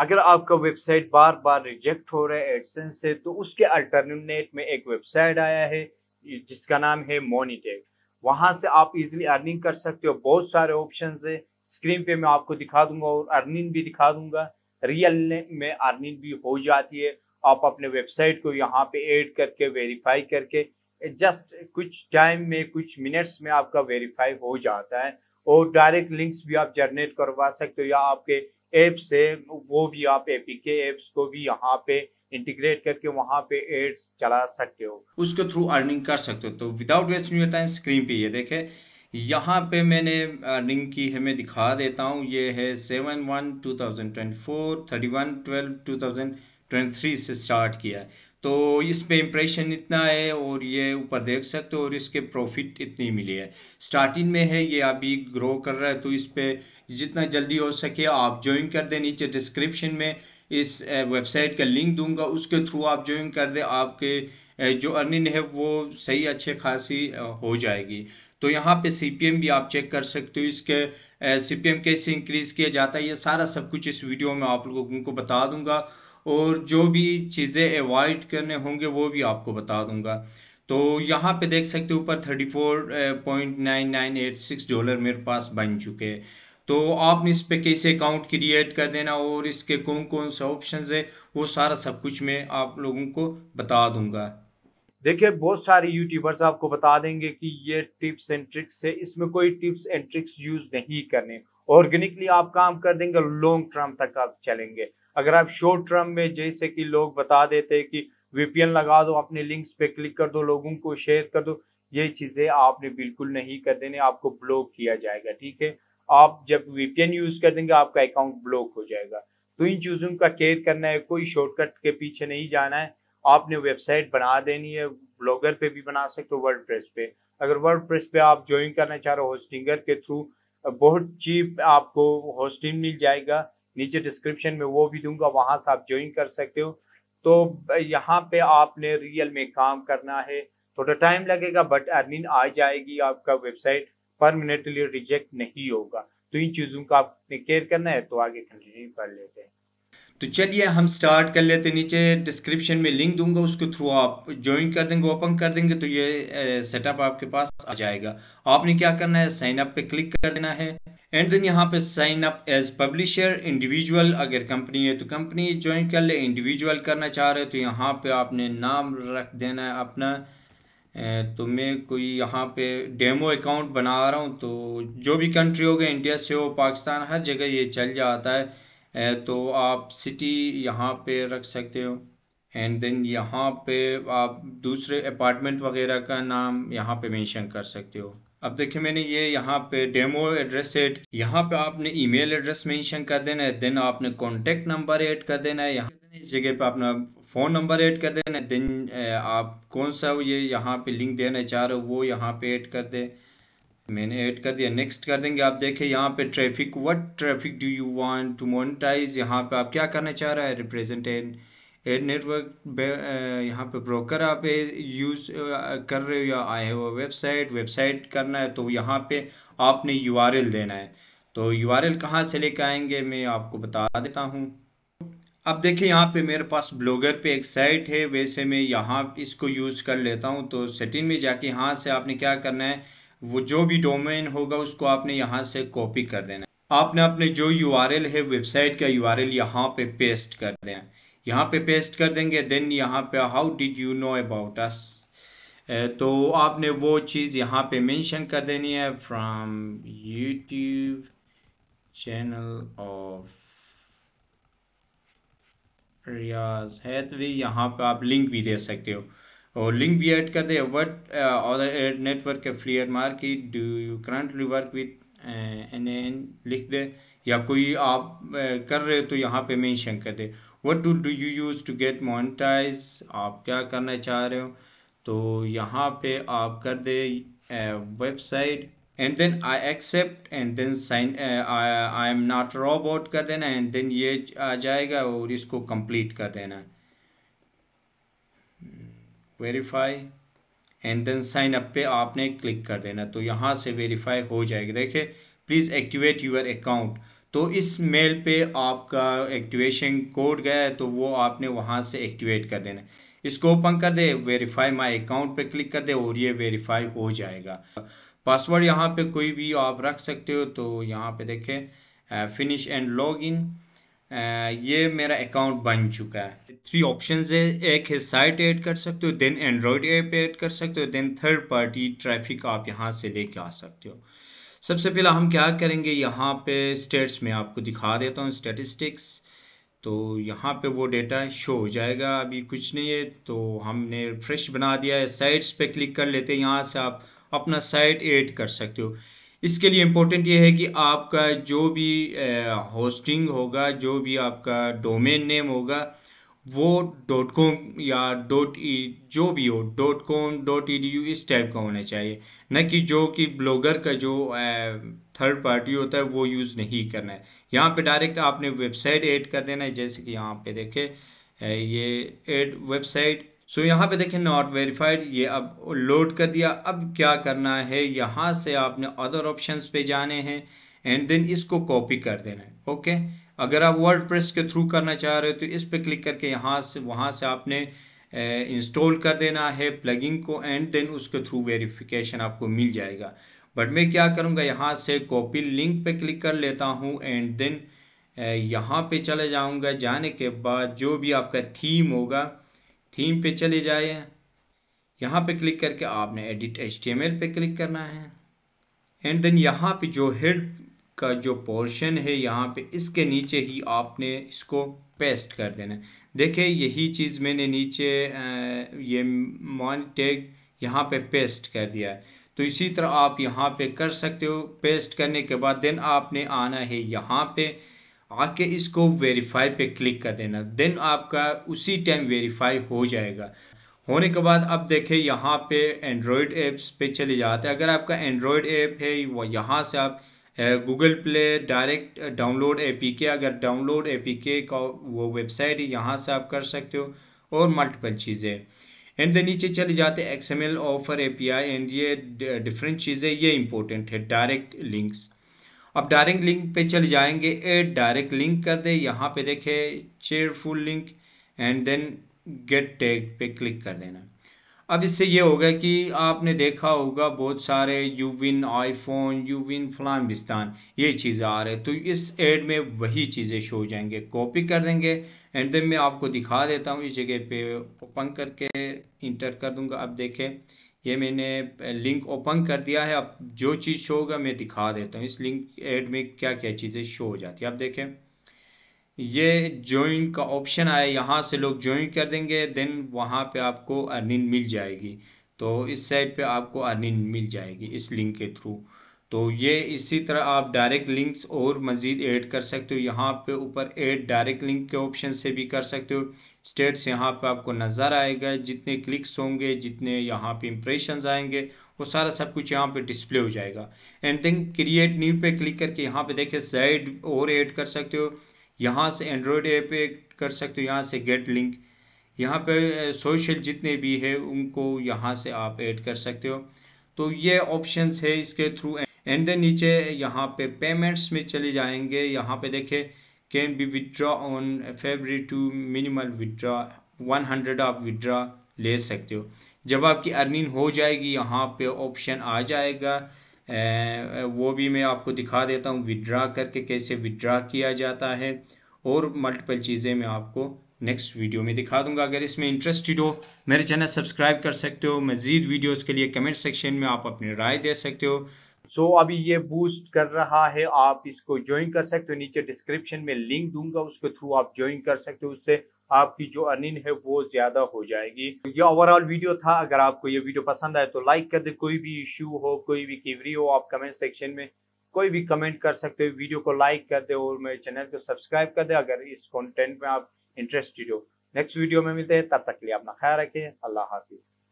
अगर आपका वेबसाइट बार बार रिजेक्ट हो रहा है एडसेंस से तो उसके अल्टरनेट में एक वेबसाइट आया है जिसका नाम है मोनीटेक वहां से आप इजीली अर्निंग कर सकते हो बहुत सारे ऑप्शन है स्क्रीन पे मैं आपको दिखा दूंगा और अर्निंग भी दिखा दूंगा रियल में अर्निंग भी हो जाती है आप अपने वेबसाइट को यहाँ पे ऐड करके वेरीफाई करके जस्ट कुछ टाइम में कुछ मिनट्स में आपका वेरीफाई हो जाता है और डायरेक्ट लिंक्स भी आप जनरेट करवा सकते हो या आपके एप्स है वो भी आप एपीके एप्स को भी यहाँ पे इंटीग्रेट करके वहाँ पे एड्स चला सकते हो उसके थ्रू अर्निंग कर सकते हो तो without wasting your time screen पे ये देखे यहाँ पे मैंने अर्निंग की है मैं दिखा देता हूँ ये है seven one two thousand twenty four thirty one twelve two thousand twenty three से स्टार्ट किया है तो इस पे इम्प्रेशन इतना है और ये ऊपर देख सकते हो और इसके प्रॉफिट इतनी मिली है स्टार्टिंग में है ये अभी ग्रो कर रहा है तो इस पर जितना जल्दी हो सके आप ज्वाइन कर दें नीचे डिस्क्रिप्शन में इस वेबसाइट का लिंक दूंगा उसके थ्रू आप ज्वाइन कर दें आपके जो अर्निंग है वो सही अच्छे खासी हो जाएगी तो यहाँ पे सी भी आप चेक कर सकते हो इसके सी कैसे इंक्रीज़ किया जाता है ये सारा सब कुछ इस वीडियो में आप लोगों को बता दूंगा और जो भी चीज़ें अवॉइड करने होंगे वो भी आपको बता दूंगा तो यहाँ पे देख सकते हो ऊपर thirty four point nine nine eight six dollar मेरे पास बन चुके हैं तो आपने इस पे कैसे अकाउंट क्रिएट कर देना और इसके कौन कौन से ऑप्शन है वो सारा सब कुछ मैं आप लोगों को बता दूंगा देखिए बहुत सारे यूट्यूबर्स आपको बता देंगे कि ये टिप्स एंड ट्रिक्स है इसमें कोई टिप्स एंड ट्रिक्स यूज नहीं करने ऑर्गेनिकली आप काम कर देंगे लॉन्ग टर्म तक आप चलेंगे अगर आप शॉर्ट टर्म में जैसे कि लोग बता देते कि वीपीएन लगा दो अपने लिंक्स पे क्लिक कर दो लोगों को शेयर कर दो ये चीज़ें आपने बिल्कुल नहीं कर देने आपको ब्लॉक किया जाएगा ठीक है आप जब वीपीएन यूज़ कर देंगे आपका अकाउंट ब्लॉक हो जाएगा तो इन चीज़ों का केयर करना है कोई शॉर्टकट के पीछे नहीं जाना है आपने वेबसाइट बना देनी है ब्लॉगर पे भी बना सकते हो वर्ड पे अगर वर्ड पे आप ज्वाइन करना चाह रहे हो होस्टिंगर के थ्रू बहुत चीप आपको होस्टिंग मिल जाएगा नीचे डिस्क्रिप्शन में वो भी दूंगा वहां से आप ज्वाइन कर सकते हो तो यहाँ पे आपने रियल में काम करना है थोड़ा टाइम लगेगा बट अर्निंग आ जाएगी आपका वेबसाइट परमानेंटली रिजेक्ट नहीं होगा तो इन चीज़ों का आपने केयर करना है तो आगे कंटिन्यू कर लेते हैं तो चलिए हम स्टार्ट कर लेते नीचे डिस्क्रिप्शन में लिंक दूंगा उसके थ्रू आप ज्वाइन कर देंगे ओपन कर देंगे तो ये सेटअप आपके पास आ जाएगा आपने क्या करना है साइन अप पे क्लिक कर देना है एंड देन यहाँ पे sign up as publisher individual अगर कंपनी है तो कंपनी ज्वाइन कर ले इंडिविजुअल करना चाह रहे हो तो यहाँ पे आपने नाम रख देना है अपना तो मैं कोई यहाँ पे डेमो अकाउंट बना रहा हूँ तो जो भी कंट्री हो गया इंडिया से हो पाकिस्तान हर जगह ये चल जाता है तो आप सिटी यहाँ पे रख सकते हो एंड देन यहाँ पे आप दूसरे अपार्टमेंट वगैरह का नाम यहाँ पे मेंशन कर सकते हो अब देखिए मैंने ये यहाँ पे डेमो एड्रेस एड यहाँ पे आपने ईमेल एड्रेस मेंशन कर देना है देन आपने कॉन्टेक्ट नंबर ऐड कर देना है यहाँ इस जगह पे आपने फ़ोन नंबर ऐड कर देना है देन आप कौन सा ये यहाँ पे लिंक देना चाह रहे हो वो यहाँ पे ऐड कर दे मैंने ऐड कर दिया नेक्स्ट कर देंगे आप देखें यहाँ पे traffic what traffic do you want to monetise यहाँ पे आप क्या करना चाह रहा है रिप्रेजेंट एड एड नेटवर्क यहाँ पे ब्रोकर आप यूज़ कर रहे हो या आए हो वेबसाइट वेबसाइट करना है तो यहाँ पे आपने यू देना है तो यू आर कहाँ से लेके आएंगे मैं आपको बता देता हूँ अब देखिए यहाँ पे मेरे पास ब्लॉगर पे एक साइट है वैसे मैं यहाँ इसको यूज़ कर लेता हूँ तो सेटिंग में जाके यहाँ से आपने क्या करना है वो जो भी डोमेन होगा उसको आपने यहाँ से कॉपी कर देना आपने अपने जो यू है वेबसाइट का यू आर एल यहाँ पे पेस्ट कर देना यहाँ पे पेस्ट कर देंगे देन यहाँ पे how did you know about us तो आपने वो चीज़ यहाँ पे मेंशन कर देनी है from YouTube channel of Riyaz Haidvi यहाँ पे आप लिंक भी दे सकते हो और लिंक भी ऐड कर दे what uh, other ad network affiliate market do you currently work an an uh, लिख दे या कोई आप uh, कर रहे हो तो यहाँ पे मेंशन कर दे what tool do you use to get monetise आप क्या करना चाह रहे हो तो यहाँ पे आप कर दे website and then I accept and then sign I am not out कर देना एंड देन ये आ जाएगा और इसको कंप्लीट कर देना है verify and then sign up पे आपने क्लिक कर देना तो यहाँ से वेरीफाई हो जाएगा देखिए प्लीज़ एक्टिवेट यूर अकाउंट तो इस मेल पे आपका एक्टिवेशन कोड गया है तो वो आपने वहाँ से एक्टिवेट कर देना इसको ओपन कर दे वेरीफाई माय अकाउंट पे क्लिक कर दे और ये वेरीफाई हो जाएगा पासवर्ड यहाँ पे कोई भी आप रख सकते हो तो यहाँ पे देखें फिनिश एंड लॉग इन ये मेरा अकाउंट बन चुका है थ्री ऑप्शन है एक है साइट ऐड कर सकते हो देन एंड्रॉयड ऐप ऐड कर सकते हो देन थर्ड पार्टी ट्रैफिक आप यहाँ से लेके आ सकते हो सबसे पहला हम क्या करेंगे यहाँ पे स्टेट्स में आपको दिखा देता हूँ स्टेटिस्टिक्स तो यहाँ पे वो डेटा शो हो जाएगा अभी कुछ नहीं है तो हमने फ्रेश बना दिया है साइट्स पे क्लिक कर लेते हैं यहाँ से आप अपना साइट ऐड कर सकते हो इसके लिए इम्पोर्टेंट ये है कि आपका जो भी होस्टिंग होगा जो भी आपका डोमेन नेम होगा वो डॉट कॉम या डॉट ई e, जो भी हो dot com dot E D U इस टाइप का होना चाहिए न कि जो कि ब्लॉगर का जो थर्ड पार्टी होता है वो यूज़ नहीं करना है यहाँ पे डायरेक्ट आपने वेबसाइट ऐड कर देना है जैसे कि यहाँ पे देखें ये ऐड वेबसाइट सो so, यहाँ पे देखें नॉट वेरीफाइड ये अब लोड कर दिया अब क्या करना है यहाँ से आपने अदर ऑप्शंस पे जाने हैं एंड देन इसको कॉपी कर देना है ओके अगर आप वर्ड के थ्रू करना चाह रहे हो तो इस पर क्लिक करके यहाँ से वहाँ से आपने इंस्टॉल कर देना है प्लगिंग को एंड देन उसके थ्रू वेरीफिकेशन आपको मिल जाएगा बट मैं क्या करूँगा यहाँ से कॉपी लिंक पर क्लिक कर लेता हूँ एंड देन यहाँ पर चले जाऊँगा जाने के बाद जो भी आपका थीम होगा थीम पे चले जाए यहाँ पे क्लिक करके आपने एडिट एच पे क्लिक करना है एंड देन यहाँ पे जो हेड का जो पोर्शन है यहाँ पे इसके नीचे ही आपने इसको पेस्ट कर देना देखे यही चीज़ मैंने नीचे ये मॉन टैग यहाँ पे पेस्ट कर दिया है तो इसी तरह आप यहाँ पे कर सकते हो पेस्ट करने के बाद देन आपने आना है यहाँ पे आके इसको वेरीफाई पे क्लिक कर देना देन आपका उसी टाइम वेरीफाई हो जाएगा होने के बाद अब देखें यहाँ पे एंड्रॉयड ऐप्स पे चले जाते हैं अगर आपका एंड्रॉयड ऐप है वो यहाँ से आप Google play direct download A P K अगर डाउनलोड ए पी के का वो वेबसाइट है यहाँ से आप कर सकते हो और मल्टीपल चीज़ें एंड दे नीचे चले जाते X M L offer A P I and ये डिफरेंट चीज़ें ये इंपॉर्टेंट है डायरेक्ट लिंक्स अब डायरेक्ट लिंक पे चले जाएंगे एड डायरेक्ट लिंक कर दे यहाँ पे देखे चेयरफुल link and then get tag पे क्लिक कर देना अब इससे ये होगा कि आपने देखा होगा बहुत सारे यू विन आईफोन यू फलान बिस्तान ये चीज़ें आ रहे तो इस एड में वही चीज़ें शो हो जाएंगे कॉपी कर देंगे एंड देन मैं आपको दिखा देता हूँ इस जगह पे ओपन करके इंटर कर दूंगा अब देखें ये मैंने लिंक ओपन कर दिया है अब जो चीज़ शो होगा मैं दिखा देता हूँ इस लिंक एड में क्या क्या चीज़ें शो हो जाती है आप देखें ये ज्वाइन का ऑप्शन आया यहाँ से लोग ज्वाइन कर देंगे देन वहाँ पे आपको अर्निंग मिल जाएगी तो इस साइड पे आपको अर्निंग मिल जाएगी इस लिंक के थ्रू तो ये इसी तरह आप डायरेक्ट लिंक्स और मज़ीद ऐड कर सकते हो यहाँ पे ऊपर ऐड डायरेक्ट लिंक के ऑप्शन से भी कर सकते हो स्टेट्स यहाँ पे आपको नज़र आएगा जितने क्लिक्स होंगे जितने यहाँ पे इंप्रेशंस आएंगे वो सारा सब कुछ यहाँ पे डिस्प्ले हो जाएगा एंड देन क्रिएट न्यू पे क्लिक करके यहाँ पे देखिए साइड और ऐड कर सकते हो यहाँ से एंड्रॉयड ऐप कर सकते हो यहाँ से गेट लिंक यहाँ पे सोशल जितने भी है उनको यहाँ से आप ऐड कर सकते हो तो ये ऑप्शंस है इसके थ्रू एंड देन नीचे यहाँ पे पेमेंट्स में चले जाएंगे यहाँ पे देखे can be withdraw on February to minimal withdraw 100 आप विदड्रा ले सकते हो जब आपकी अर्निंग हो जाएगी यहाँ पे ऑप्शन आ जाएगा वो भी मैं आपको दिखा देता हूँ विदड्रा करके कैसे विदड्रा किया जाता है और मल्टीपल चीज़ें मैं आपको नेक्स्ट वीडियो में दिखा दूंगा अगर इसमें इंटरेस्टेड हो मेरे चैनल सब्सक्राइब कर सकते हो मज़ीद वीडियोज़ के लिए कमेंट सेक्शन में आप अपनी राय दे सकते हो सो so, अभी ये बूस्ट कर रहा है आप इसको ज्वाइन कर सकते हो नीचे डिस्क्रिप्शन में लिंक दूंगा उसके थ्रू आप ज्वाइन कर सकते हो उससे आपकी जो अर्निंग है वो ज्यादा हो जाएगी ये ओवरऑल वीडियो था अगर आपको ये वीडियो पसंद आए तो लाइक कर दे कोई भी इश्यू हो कोई भी किवरी हो आप कमेंट सेक्शन में कोई भी कमेंट कर सकते हो वीडियो को लाइक कर दे और मेरे चैनल को सब्सक्राइब कर दे अगर इस कॉन्टेंट में आप इंटरेस्टेड हो नेक्स्ट वीडियो में मिलते हैं तब तक लिए अपना ख्याल रखें अल्लाह हाफिज़